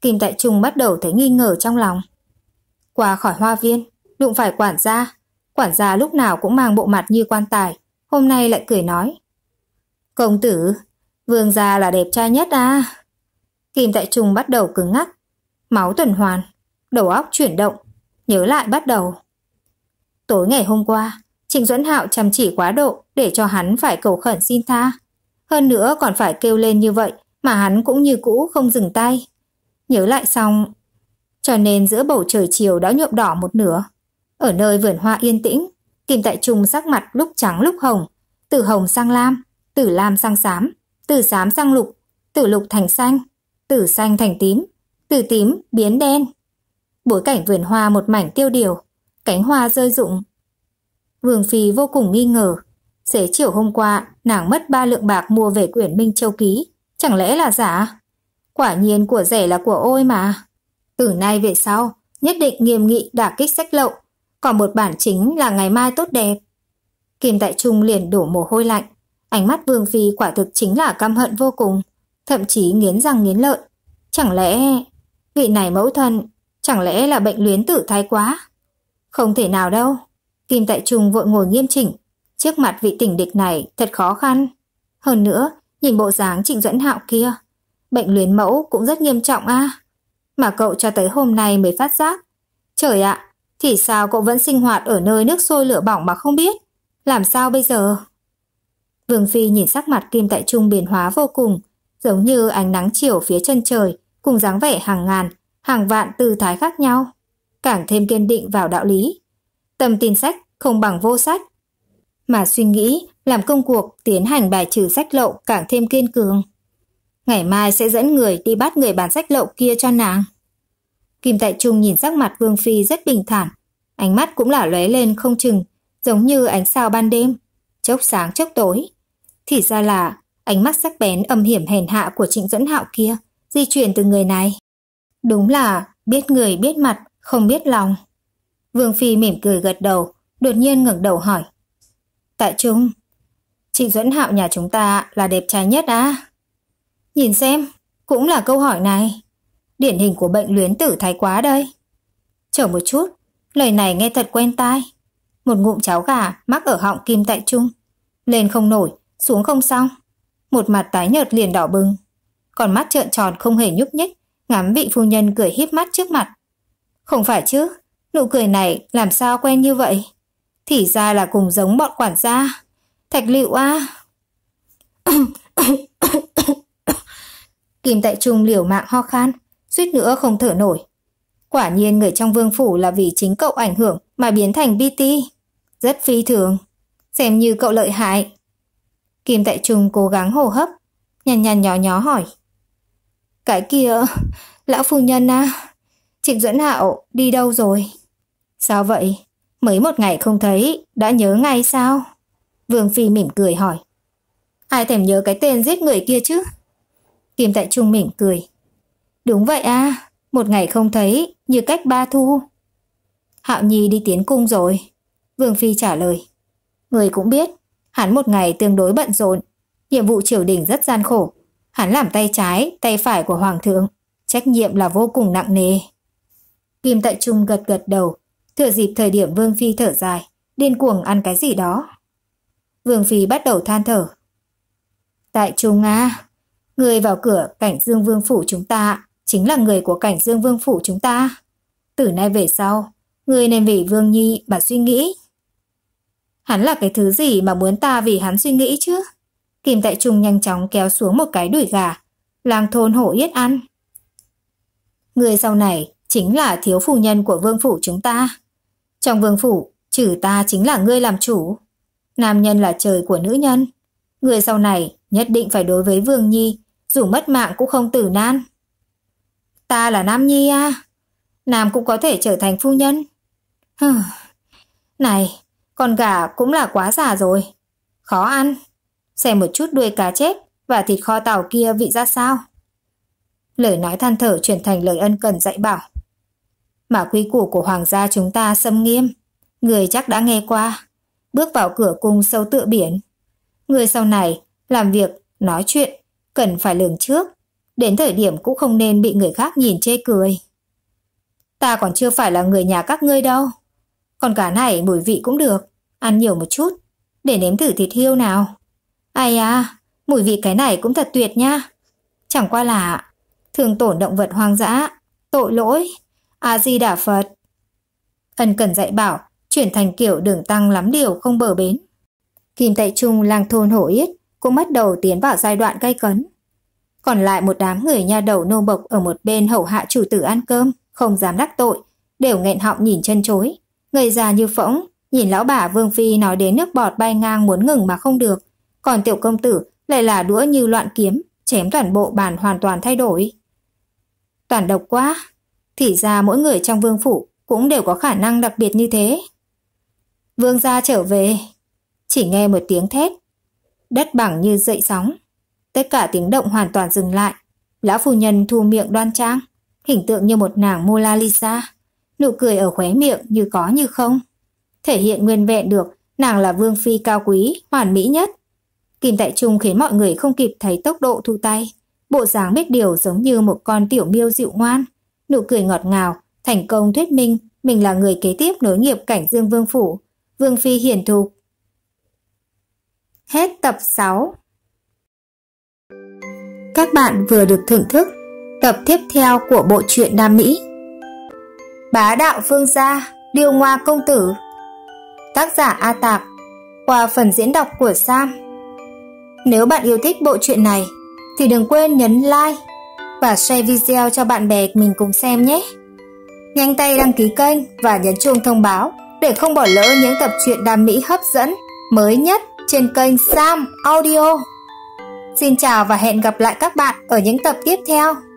Kim Tại Trung bắt đầu thấy nghi ngờ trong lòng. Qua khỏi hoa viên, đụng phải quản gia. Quản gia lúc nào cũng mang bộ mặt như quan tài, hôm nay lại cười nói. Công tử, vương gia là đẹp trai nhất à? Kim Tại Trung bắt đầu cứng ngắc, máu tuần hoàn, đầu óc chuyển động, nhớ lại bắt đầu. Tối ngày hôm qua, Trịnh Duẫn Hạo chăm chỉ quá độ để cho hắn phải cầu khẩn xin tha. Hơn nữa còn phải kêu lên như vậy mà hắn cũng như cũ không dừng tay. Nhớ lại xong, cho nên giữa bầu trời chiều đã nhuộm đỏ một nửa. Ở nơi vườn hoa yên tĩnh, Kim Tại Trung sắc mặt lúc trắng lúc hồng, từ hồng sang lam, từ lam sang xám, từ xám sang lục, từ lục thành xanh, từ xanh thành tím, từ tím biến đen. Bối cảnh vườn hoa một mảnh tiêu điều, cánh hoa rơi rụng. Vương Phi vô cùng nghi ngờ. Xế chiều hôm qua, nàng mất ba lượng bạc mua về quyển Minh Châu Ký. Chẳng lẽ là giả? Quả nhiên của rẻ là của ôi mà. Từ nay về sau, nhất định nghiêm nghị đả kích sách lậu. Còn một bản chính là ngày mai tốt đẹp. Kim Đại Trung liền đổ mồ hôi lạnh. Ánh mắt Vương Phi quả thực chính là căm hận vô cùng. Thậm chí nghiến răng nghiến lợi. Chẳng lẽ Vị này mẫu thân, chẳng lẽ là bệnh luyến tự thái quá? Không thể nào đâu. Kim Tại Trung vội ngồi nghiêm chỉnh. Trước mặt vị tỉnh địch này thật khó khăn. Hơn nữa, nhìn bộ dáng trịnh duẫn hạo kia. Bệnh luyến mẫu cũng rất nghiêm trọng a à? Mà cậu cho tới hôm nay mới phát giác. Trời ạ, thì sao cậu vẫn sinh hoạt ở nơi nước sôi lửa bỏng mà không biết? Làm sao bây giờ? Vương Phi nhìn sắc mặt Kim Tại Trung biến hóa vô cùng, giống như ánh nắng chiều phía chân trời, cùng dáng vẻ hàng ngàn, hàng vạn tư thái khác nhau, càng thêm kiên định vào đạo lý. Tầm tin sách không bằng vô sách, mà suy nghĩ làm công cuộc tiến hành bài trừ sách lậu càng thêm kiên cường. Ngày mai sẽ dẫn người đi bắt người bán sách lậu kia cho nàng. Kim Tại Trung nhìn sắc mặt Vương Phi rất bình thản, ánh mắt cũng là lóe lên không chừng, giống như ánh sao ban đêm, chốc sáng chốc tối. Thì ra là ánh mắt sắc bén âm hiểm hèn hạ của Trịnh Dẫn Hạo kia – di chuyển từ người này. Đúng là biết người biết mặt, không biết lòng. Vương Phi mỉm cười gật đầu, đột nhiên ngẩng đầu hỏi. Tại chúng, chị Duẫn Hạo nhà chúng ta là đẹp trai nhất á? Nhìn xem, cũng là câu hỏi này. Điển hình của bệnh luyến tử thái quá đây. Chờ một chút, lời này nghe thật quen tai. Một ngụm cháo gà mắc ở họng Kim Tại Trung. Lên không nổi, xuống không xong. Một mặt tái nhợt liền đỏ bừng còn mắt trợn tròn không hề nhúc nhích, ngắm vị phu nhân cười híp mắt trước mặt. Không phải chứ, nụ cười này làm sao quen như vậy? Thì ra là cùng giống bọn quản gia. Thạch liệu a à. <coughs> Kim tại trung liều mạng ho khan, suýt nữa không thở nổi. Quả nhiên người trong vương phủ là vì chính cậu ảnh hưởng mà biến thành BT. Rất phi thường. Xem như cậu lợi hại. Kim tại trung cố gắng hồ hấp, nhằn nhằn nhó nhó hỏi. Cái kia, lão phu nhân à, Trịnh Duẫn Hạo đi đâu rồi? Sao vậy? Mấy một ngày không thấy, đã nhớ ngay sao? Vương Phi mỉm cười hỏi. Ai thèm nhớ cái tên giết người kia chứ? Kim Tại Trung mỉm cười. Đúng vậy à, một ngày không thấy, như cách ba thu. Hạo Nhi đi tiến cung rồi. Vương Phi trả lời. Người cũng biết, hắn một ngày tương đối bận rộn, nhiệm vụ triều đình rất gian khổ. Hắn làm tay trái, tay phải của Hoàng thượng. Trách nhiệm là vô cùng nặng nề. Kim Tại Trung gật gật đầu, thừa dịp thời điểm Vương Phi thở dài, điên cuồng ăn cái gì đó. Vương Phi bắt đầu than thở. Tại Trung à, người vào cửa cảnh dương vương phủ chúng ta chính là người của cảnh dương vương phủ chúng ta. Từ nay về sau, người nên vì Vương Nhi mà suy nghĩ. Hắn là cái thứ gì mà muốn ta vì hắn suy nghĩ chứ? Kim Tại Trung nhanh chóng kéo xuống một cái đuổi gà. Làng thôn hổ yết ăn. Người sau này chính là thiếu phu nhân của vương phủ chúng ta. Trong vương phủ, trừ ta chính là ngươi làm chủ. Nam nhân là trời của nữ nhân. Người sau này nhất định phải đối với Vương Nhi, dù mất mạng cũng không tử nan. Ta là Nam Nhi à? Nam cũng có thể trở thành phu nhân. Này, con gà cũng là quá già rồi. Khó ăn xem một chút đuôi cá chết và thịt kho tàu kia vị ra sao. Lời nói than thở chuyển thành lời ân cần dạy bảo. Mà quy củ của hoàng gia chúng ta xâm nghiêm, người chắc đã nghe qua. Bước vào cửa cung sâu tựa biển. Người sau này làm việc, nói chuyện, cần phải lường trước. Đến thời điểm cũng không nên bị người khác nhìn chê cười. Ta còn chưa phải là người nhà các ngươi đâu. Còn cá này mùi vị cũng được, ăn nhiều một chút, để nếm thử thịt hiêu nào. Ai à, mùi vị cái này cũng thật tuyệt nha. Chẳng qua là thường tổn động vật hoang dã, tội lỗi, A-di-đà Phật. Ân cần dạy bảo, chuyển thành kiểu đường tăng lắm điều không bờ bến. Kim tại Trung lang thôn hổ yết cũng bắt đầu tiến vào giai đoạn gây cấn. Còn lại một đám người nha đầu nô bộc ở một bên hậu hạ chủ tử ăn cơm, không dám đắc tội, đều nghẹn họng nhìn chân chối. Người già như phỗng, nhìn lão bà Vương Phi nói đến nước bọt bay ngang muốn ngừng mà không được còn tiểu công tử lại là đũa như loạn kiếm, chém toàn bộ bàn hoàn toàn thay đổi. Toàn độc quá, thì ra mỗi người trong vương phủ cũng đều có khả năng đặc biệt như thế. Vương gia trở về, chỉ nghe một tiếng thét, đất bằng như dậy sóng, tất cả tiếng động hoàn toàn dừng lại. Lão phu nhân thu miệng đoan trang, hình tượng như một nàng Mona Lisa, nụ cười ở khóe miệng như có như không, thể hiện nguyên vẹn được nàng là vương phi cao quý, hoàn mỹ nhất. Kim tại Trung khiến mọi người không kịp thấy tốc độ thu tay. Bộ dáng biết điều giống như một con tiểu miêu dịu ngoan. Nụ cười ngọt ngào, thành công thuyết minh mình là người kế tiếp nối nghiệp cảnh Dương Vương Phủ. Vương Phi hiển thục. Hết tập 6 Các bạn vừa được thưởng thức tập tiếp theo của bộ truyện Nam Mỹ. Bá đạo phương gia, điều ngoa công tử. Tác giả A Tạp, qua phần diễn đọc của Sam. Nếu bạn yêu thích bộ truyện này thì đừng quên nhấn like và share video cho bạn bè mình cùng xem nhé. Nhanh tay đăng ký kênh và nhấn chuông thông báo để không bỏ lỡ những tập truyện đam mỹ hấp dẫn mới nhất trên kênh Sam Audio. Xin chào và hẹn gặp lại các bạn ở những tập tiếp theo.